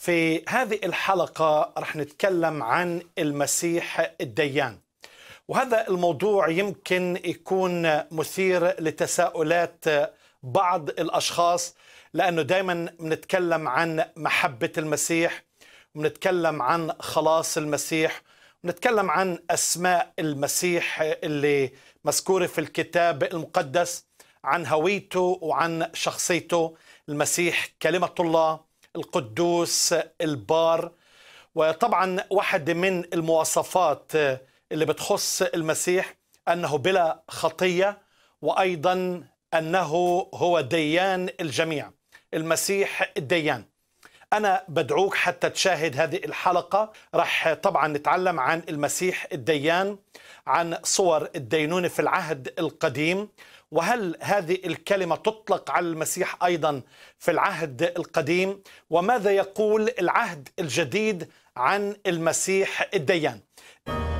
في هذه الحلقة رح نتكلم عن المسيح الديان وهذا الموضوع يمكن يكون مثير لتساؤلات بعض الأشخاص لأنه دايما بنتكلم عن محبة المسيح ونتكلم عن خلاص المسيح ونتكلم عن أسماء المسيح اللي مذكورة في الكتاب المقدس عن هويته وعن شخصيته المسيح كلمة الله القدوس البار وطبعا واحد من المواصفات اللي بتخص المسيح انه بلا خطيه وايضا انه هو ديان الجميع المسيح الديان أنا بدعوك حتى تشاهد هذه الحلقة رح طبعا نتعلم عن المسيح الديان عن صور الدينونة في العهد القديم وهل هذه الكلمة تطلق على المسيح أيضا في العهد القديم وماذا يقول العهد الجديد عن المسيح الديان